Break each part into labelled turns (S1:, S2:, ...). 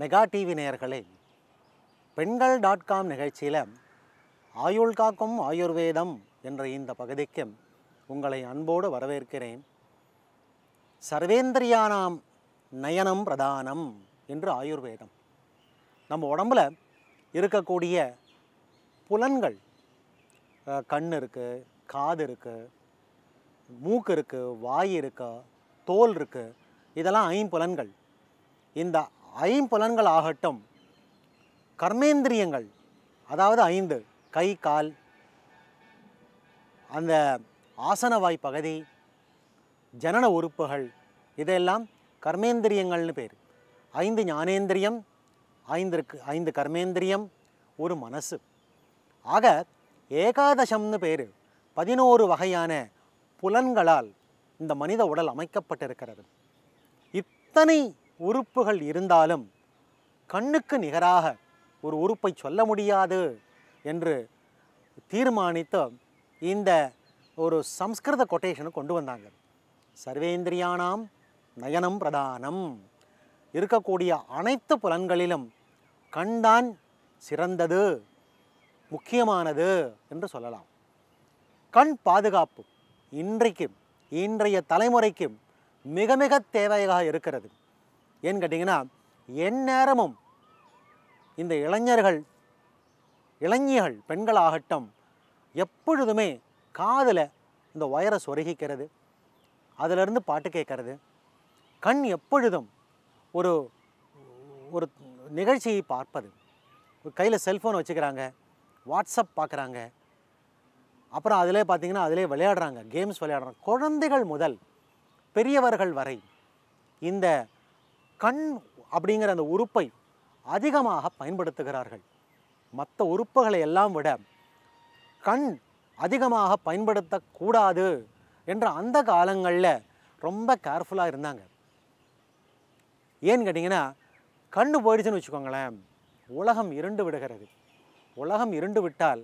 S1: mega TV நேயர்களே பெண்கள் dot com நிகழ்ச்சியில் ஆயுள் காக்கும் ஆயுர்வேதம் என்ற இந்த பகுதிக்கு உங்களை அன்போடு வரவேற்கிறேன் சர்வேந்திரியானாம் நயனம் பிரதானம் என்று ஆயுர்வேதம் நம்ம உடம்பில் இருக்கக்கூடிய புலன்கள் கண் இருக்குது காது இருக்குது மூக்கு இருக்குது வாய் இருக்குது தோல் இருக்குது இதெல்லாம் ஐம்புலன்கள் இந்த ஐம்புலன்கள் ஆகட்டும் கர்மேந்திரியங்கள் அதாவது ஐந்து கை கால் அந்த ஆசனவாய் பகுதி ஜனன உறுப்புகள் இதெல்லாம் கர்மேந்திரியங்கள்னு பேர் ஐந்து ஞானேந்திரியம் ஐந்து ஐந்து கர்மேந்திரியம் ஒரு மனசு ஆக ஏகாதசம்னு பேர் பதினோரு வகையான புலன்களால் இந்த மனித உடல் அமைக்கப்பட்டிருக்கிறது இத்தனை உறுப்புகள் இருந்தாலும் கண்ணுக்கு நிகராக ஒரு உறுப்பை சொல்ல முடியாது என்று தீர்மானித்து இந்த ஒரு சம்ஸ்கிருத கொட்டேஷனை கொண்டு வந்தாங்க சர்வேந்திரியானாம் நயனம் பிரதானம் இருக்கக்கூடிய அனைத்து புலன்களிலும் கண்தான் சிறந்தது முக்கியமானது என்று சொல்லலாம் கண் பாதுகாப்பு இன்றைக்கு இன்றைய தலைமுறைக்கு மிக மிக தேவையாக இருக்கிறது ஏன்னு கேட்டிங்கன்னா எந்நேரமும் இந்த இளைஞர்கள் இளைஞர்கள் பெண்களாகட்டும் எப்பொழுதுமே காதில் இந்த ஒயரை சொருகிக்கிறது அதிலிருந்து பாட்டு கேட்கறது கண் எப்பொழுதும் ஒரு ஒரு நிகழ்ச்சியை பார்ப்பது கையில் செல்ஃபோன் வச்சுக்கிறாங்க வாட்ஸ்அப் பார்க்குறாங்க அப்புறம் அதிலே பார்த்திங்கன்னா அதிலே விளையாடுறாங்க கேம்ஸ் விளையாடுறாங்க குழந்தைகள் முதல் பெரியவர்கள் வரை இந்த கண் அப்படிங்கிற அந்த உறுப்பை அதிகமாக பயன்படுத்துகிறார்கள் மற்ற உறுப்புகளை எல்லாம் விட கண் அதிகமாக பயன்படுத்தக்கூடாது என்ற அந்த காலங்களில் ரொம்ப கேர்ஃபுல்லாக இருந்தாங்க ஏன்னு கேட்டிங்கன்னா கண் போயிடுச்சுன்னு வச்சுக்கோங்களேன் உலகம் இருண்டு விடுகிறது உலகம் இருண்டு விட்டால்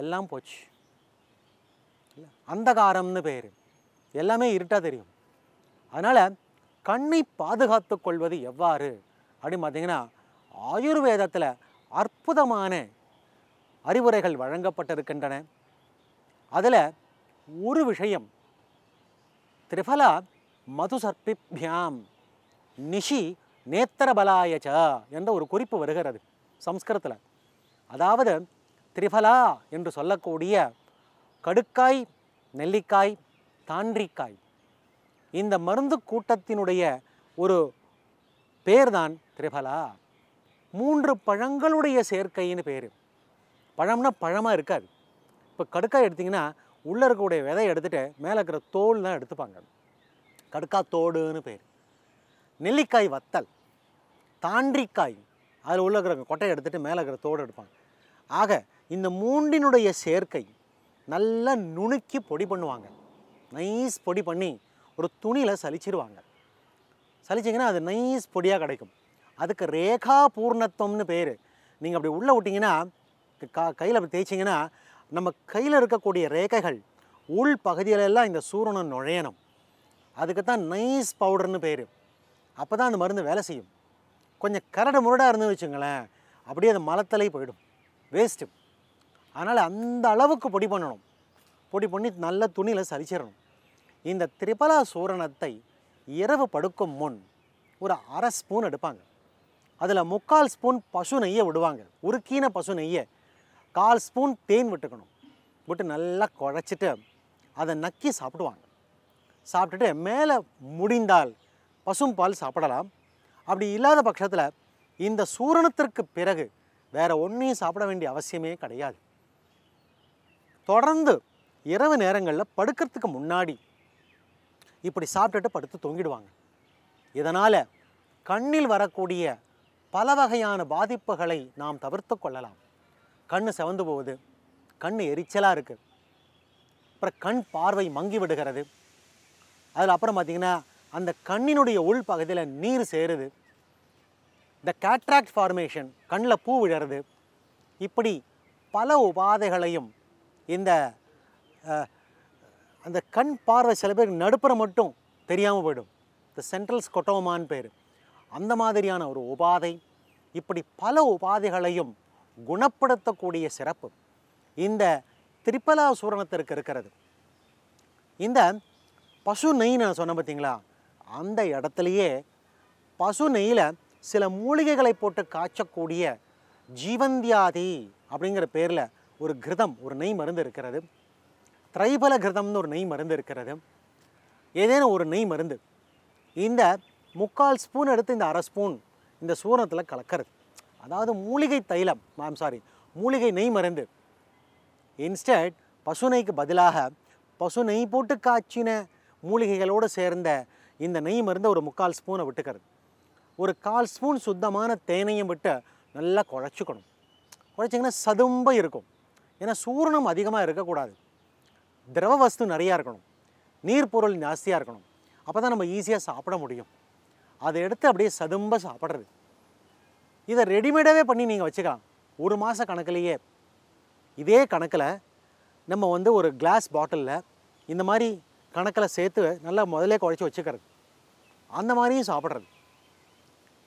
S1: எல்லாம் போச்சு அந்தகாரம்னு பேர் எல்லாமே இருட்டாக தெரியும் அதனால் கண்ணை பாதுகாத்து கொள்வது எவ்வாறு அப்படின்னு பார்த்தீங்கன்னா ஆயுர்வேதத்தில் அற்புதமான அறிவுரைகள் வழங்கப்பட்டிருக்கின்றன அதில் ஒரு விஷயம் மது மதுசர்பிப்யாம் நிஷி நேத்திரபலாயச்ச என்ற ஒரு குறிப்பு வருகிறது சம்ஸ்கிருத்தில் அதாவது திரிபலா என்று சொல்லக்கூடிய கடுக்காய் நெல்லிக்காய் தாண்டிக்காய் இந்த மருந்து கூட்டத்தினுடைய ஒரு பேர்தான் திரிபலா மூன்று பழங்களுடைய சேர்க்கைன்னு பேர் பழம்னா பழமாக இருக்காது இப்போ கடுக்காய் எடுத்திங்கன்னா உள்ளே இருக்கக்கூடிய விதையை எடுத்துகிட்டு மேலே இருக்கிற தோல் தான் எடுத்துப்பாங்க கடுக்கா தோடுன்னு பேர் நெல்லிக்காய் வத்தல் தாண்டிக்காய் அதில் உள்ள இருக்கிற கொட்டையை எடுத்துகிட்டு மேலே இருக்கிற தோடு எடுப்பாங்க ஆக இந்த மூண்டினுடைய சேர்க்கை நல்லா நுணுக்கி பொடி பண்ணுவாங்க நைஸ் பொடி பண்ணி ஒரு துணியில் சலிச்சிருவாங்க சலிச்சிங்கன்னா அது நைஸ் பொடியாக கிடைக்கும் அதுக்கு ரேகா பூர்ணத்துவம்னு பேர் நீங்கள் அப்படி உள்ளே விட்டிங்கன்னா கா கையில் அப்படி தேய்ச்சிங்கன்னா நம்ம கையில் இருக்கக்கூடிய ரேகைகள் உள் பகுதியிலெல்லாம் இந்த சூரணம் நுழையணும் அதுக்கு தான் நைஸ் பவுடர்னு பேர் அப்போ தான் அந்த மருந்து வேலை செய்யும் கொஞ்சம் கரடு முரடாக இருந்து வச்சுங்களேன் அப்படியே அது மலத்தலை போயிடும் வேஸ்ட்டு அதனால் அந்த அளவுக்கு பொடி பண்ணணும் பொடி பண்ணி நல்ல துணியில் சரிச்சிடணும் இந்த திரிபலா சூரணத்தை இரவு படுக்கும் முன் ஒரு அரை ஸ்பூன் எடுப்பாங்க அதில் முக்கால் ஸ்பூன் பசு நெய்யை விடுவாங்க உருக்கின பசு நெய்யை கால் ஸ்பூன் தேன் விட்டுக்கணும் விட்டு நல்லா குழைச்சிட்டு அதை நக்கி சாப்பிடுவாங்க சாப்பிட்டுட்டு மேலே முடிந்தால் பசும்பால் சாப்பிடலாம் அப்படி இல்லாத பட்சத்தில் இந்த சூரணத்திற்கு பிறகு வேறு ஒன்றையும் சாப்பிட வேண்டிய அவசியமே கிடையாது தொடர்ந்து இரவு நேரங்களில் படுக்கிறதுக்கு முன்னாடி இப்படி சாப்பிட்டுட்டு படுத்து தொங்கிடுவாங்க இதனால் கண்ணில் வரக்கூடிய பல வகையான பாதிப்புகளை நாம் தவிர்த்து கொள்ளலாம் கண் செவந்து போகுது கண் எரிச்சலாக இருக்குது அப்புறம் கண் பார்வை மங்கி விடுகிறது அதில் அப்புறம் பார்த்திங்கன்னா அந்த கண்ணினுடைய உள் பகுதியில் நீர் சேருது இந்த கேட்ராக்ட் ஃபார்மேஷன் கண்ணில் பூ விழுறது இப்படி பல உபாதைகளையும் இந்த அந்த கண் பார்வை சில பேருக்கு நடுப்புற மட்டும் தெரியாமல் போயிடும் இந்த சென்ட்ரல் ஸ்கொட்டோமான்னு பேர் அந்த மாதிரியான ஒரு உபாதை இப்படி பல உபாதைகளையும் குணப்படுத்தக்கூடிய சிறப்பு இந்த திரிபலா சூரணத்திற்கு இருக்கிறது இந்த பசு நெய் நான் சொன்ன பார்த்தீங்களா அந்த இடத்துலையே பசு நெய்யில் சில மூலிகைகளை போட்டு காய்ச்சக்கூடிய ஜீவந்தியாதி அப்படிங்கிற பேரில் ஒரு கிருதம் ஒரு நெய் மருந்து இருக்கிறது திரைபல கிரதம்னு ஒரு நெய் மருந்து இருக்கிறது ஏதேனும் ஒரு நெய் மருந்து இந்த முக்கால் ஸ்பூன் எடுத்து இந்த அரை ஸ்பூன் இந்த சூரணத்தில் கலக்கிறது அதாவது மூலிகை தைலம் மேம் சாரி மூலிகை நெய் மருந்து இன்ஸ்டட் பசு நெய்க்கு பதிலாக பசு நெய் போட்டு காய்ச்சின மூலிகைகளோடு சேர்ந்த இந்த நெய் மருந்து ஒரு முக்கால் ஸ்பூனை விட்டுக்கிறது ஒரு கால் ஸ்பூன் சுத்தமான தேனையும் விட்டு நல்லா குழச்சிக்கணும் குழச்சிங்கன்னா சதும்ப இருக்கும் ஏன்னா சூரணம் அதிகமாக இருக்கக்கூடாது திரவ வஸ்து நிறையா இருக்கணும் நீர் பொருள் ஜாஸ்தியாக இருக்கணும் அப்போ தான் நம்ம ஈஸியாக சாப்பிட முடியும் அதை எடுத்து அப்படியே சதும்ப சாப்பிட்றது இதை ரெடிமேடாகவே பண்ணி நீங்கள் வச்சுக்கலாம் ஒரு மாத கணக்கிலேயே இதே கணக்கில் நம்ம வந்து ஒரு கிளாஸ் பாட்டிலில் இந்த மாதிரி கணக்கில் சேர்த்து நல்லா முதலே குழைச்சி வச்சுக்கிறது அந்த மாதிரியும் சாப்பிட்றது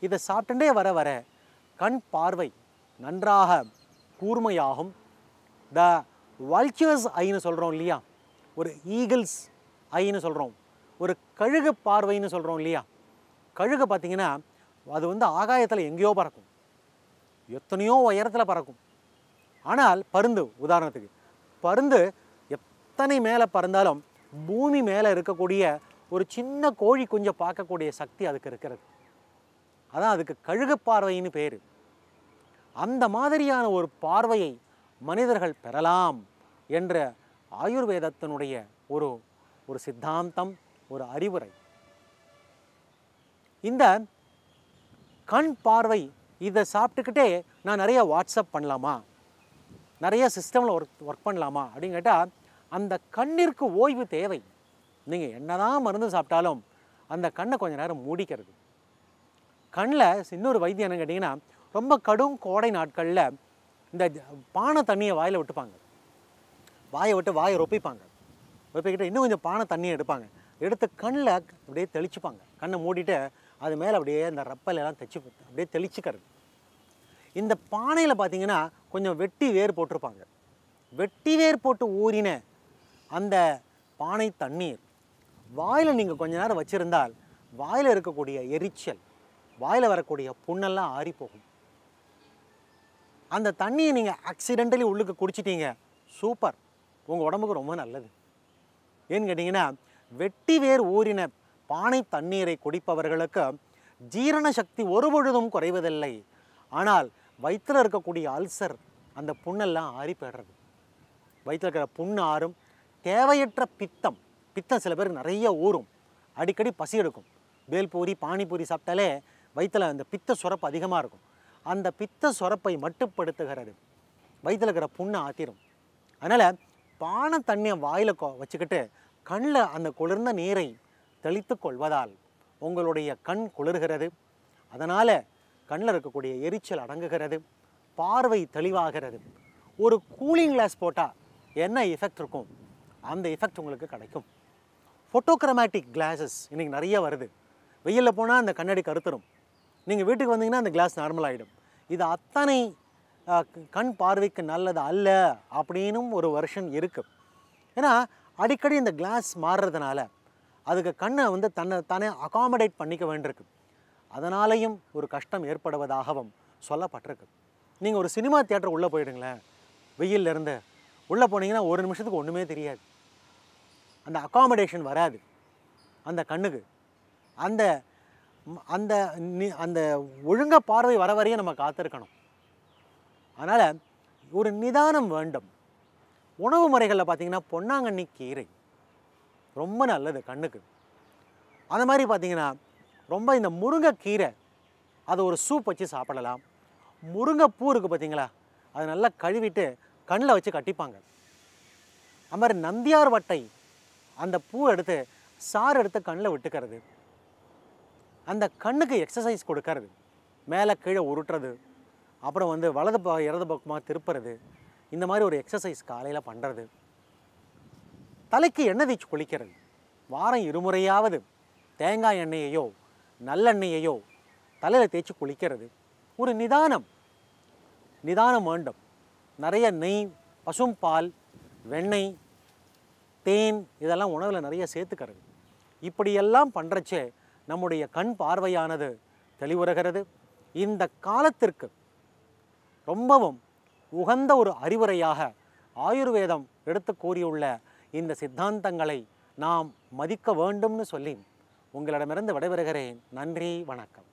S1: இதை சாப்பிட்டுட்டே வர வர கண் பார்வை நன்றாக கூர்மையாகும் த வல்ச்சுவஸ் ஐன்னு சொல்கிறோம் இல்லையா ஒரு ஈகிள்ஸ் ஐன்னு சொல்கிறோம் ஒரு கழுகு பார்வைன்னு சொல்கிறோம் இல்லையா கழுகு பார்த்திங்கன்னா அது வந்து ஆகாயத்தில் எங்கேயோ பறக்கும் எத்தனையோ உயரத்தில் பறக்கும் ஆனால் பருந்து உதாரணத்துக்கு பருந்து எத்தனை மேலே பறந்தாலும் பூமி மேலே இருக்கக்கூடிய ஒரு சின்ன கோழி கொஞ்சம் பார்க்கக்கூடிய சக்தி அதுக்கு இருக்கிறது அதான் அதுக்கு கழுகு பார்வைன்னு பேர் அந்த மாதிரியான ஒரு பார்வையை மனிதர்கள் பெறலாம் என்ற ஆயுர்வேதத்தினுடைய ஒரு ஒரு சித்தாந்தம் ஒரு அறிவுரை இந்த கண் பார்வை இதை சாப்பிட்டுக்கிட்டே நான் நிறைய வாட்ஸ்அப் பண்ணலாமா நிறைய சிஸ்டமில் ஒர்க் ஒர்க் பண்ணலாமா அப்படின்னு கேட்டால் அந்த கண்ணிற்கு ஓய்வு தேவை நீங்கள் என்ன தான் மருந்து சாப்பிட்டாலும் அந்த கண்ணை கொஞ்சம் நேரம் மூடிக்கிறது கண்ணில் இன்னொரு வைத்தியம் என்னன்னு கேட்டிங்கன்னா ரொம்ப கடும் கோடை நாட்களில் இந்த பானை தண்ணியை வாயில் விட்டுப்பாங்க வாயை விட்டு வாயை ரொப்பிப்பாங்க ரொப்பிக்கிட்டு இன்னும் கொஞ்சம் பானை தண்ணியை எடுப்பாங்க எடுத்து கண்ணில் அப்படியே தெளிச்சுப்பாங்க கண்ணை மூடிட்டு அது மேலே அப்படியே அந்த ரப்பலெல்லாம் தைச்சி அப்படியே தெளிச்சுக்கிறது இந்த பானையில் பார்த்தீங்கன்னா கொஞ்சம் வெட்டி வேர் போட்டிருப்பாங்க வெட்டி வேர் போட்டு ஊறின அந்த பானை தண்ணீர் வாயில் நீங்கள் கொஞ்ச நேரம் வச்சுருந்தால் வாயில் இருக்கக்கூடிய எரிச்சல் வாயில் வரக்கூடிய புண்ணெல்லாம் ஆறி போகும் அந்த தண்ணியை நீங்கள் ஆக்சிடென்டலி உள்ளுக்கு குடிச்சிட்டீங்க சூப்பர் உங்கள் உடம்புக்கு ரொம்ப நல்லது ஏன்னு கேட்டிங்கன்னா வெட்டி வேர் ஊறின பானை தண்ணீரை குடிப்பவர்களுக்கு ஜீரண சக்தி ஒரு பொழுதும் குறைவதில்லை ஆனால் வயிற்றில் இருக்கக்கூடிய அல்சர் அந்த புண்ணெல்லாம் ஆறி போயிடுறது வயிற்றில் இருக்கிற புண் ஆறும் தேவையற்ற பித்தம் பித்தம் சில பேருக்கு நிறைய ஊறும் அடிக்கடி பசி எடுக்கும் வேல்பூரி பானிபூரி சாப்பிட்டாலே வயிற்றில் அந்த பித்த சுரப்பு அதிகமாக இருக்கும் அந்த பித்த சுரப்பை மட்டுப்படுத்துகிறது வயிற்றில் இருக்கிற புண்ணை ஆத்திரும் அதனால் பானை தண்ணியை வாயில் வச்சுக்கிட்டு கண்ணில் அந்த குளிர்ந்த நீரை தெளித்து கொள்வதால் உங்களுடைய கண் குளிர்கிறது அதனால் கண்ணில் இருக்கக்கூடிய எரிச்சல் அடங்குகிறது பார்வை தெளிவாகிறது ஒரு கூலிங் கிளாஸ் போட்டால் என்ன எஃபெக்ட் இருக்கும் அந்த எஃபெக்ட் உங்களுக்கு கிடைக்கும் ஃபோட்டோக்ரமேட்டிக் கிளாஸஸ் இன்றைக்கி நிறைய வருது வெயிலில் போனால் அந்த கண்ணாடி கருத்துரும் நீங்கள் வீட்டுக்கு வந்தீங்கன்னா அந்த கிளாஸ் நார்மல் ஆகிடும் இது அத்தனை கண் பார்வைக்கு நல்லது அல்ல அப்படின்னும் ஒரு வருஷன் இருக்குது ஏன்னா அடிக்கடி இந்த கிளாஸ் மாறுறதுனால அதுக்கு கண்ணை வந்து தன்னை தானே அகாமடேட் பண்ணிக்க வேண்டியிருக்கு அதனாலேயும் ஒரு கஷ்டம் ஏற்படுவதாகவும் சொல்லப்பட்டிருக்கு நீங்கள் ஒரு சினிமா தியேட்டர் உள்ளே போயிடுங்களேன் இருந்து உள்ளே போனீங்கன்னா ஒரு நிமிஷத்துக்கு ஒன்றுமே தெரியாது அந்த அகாமடேஷன் வராது அந்த கண்ணுக்கு அந்த அந்த அந்த ஒழுங்காக பார்வை வர வரையும் நம்ம காத்திருக்கணும் அதனால் ஒரு நிதானம் வேண்டும் உணவு முறைகளில் பார்த்திங்கன்னா பொன்னாங்கண்ணி கீரை ரொம்ப நல்லது கண்ணுக்கு அந்த மாதிரி பார்த்திங்கன்னா ரொம்ப இந்த முருங்கைக்கீரை அதை ஒரு சூப் வச்சு சாப்பிடலாம் முருங்கைப்பூ இருக்குது பார்த்திங்களா அது நல்லா கழுவிட்டு கண்ணில் வச்சு கட்டிப்பாங்க அது மாதிரி நந்தியார் வட்டை அந்த பூ எடுத்து சாறு எடுத்து கண்ணில் விட்டுக்கிறது அந்த கண்ணுக்கு எக்ஸசைஸ் கொடுக்கறது மேலே கீழே உருட்டுறது அப்புறம் வந்து வலது பக்கம் இடது பக்கமாக திருப்புறது இந்த மாதிரி ஒரு எக்ஸசைஸ் காலையில் பண்ணுறது தலைக்கு எண்ணெய் தேய்ச்சி குளிக்கிறது வாரம் இருமுறையாவது தேங்காய் எண்ணெயையோ நல்லெண்ணெயையோ தலையில் தேய்ச்சி குளிக்கிறது ஒரு நிதானம் நிதானம் வேண்டும் நிறைய நெய் பசும் பால் வெண்ணெய் தேன் இதெல்லாம் உணவில் நிறைய சேர்த்துக்கிறது இப்படியெல்லாம் பண்ணுறச்சே நம்முடைய கண் பார்வையானது தெளிவுறுகிறது இந்த காலத்திற்கு ரொம்பவும் உகந்த ஒரு அறிவுரையாக ஆயுர்வேதம் எடுத்து கூறியுள்ள இந்த சித்தாந்தங்களை நாம் மதிக்க வேண்டும்னு சொல்லி உங்களிடமிருந்து விடைபெறுகிறேன் நன்றி வணக்கம்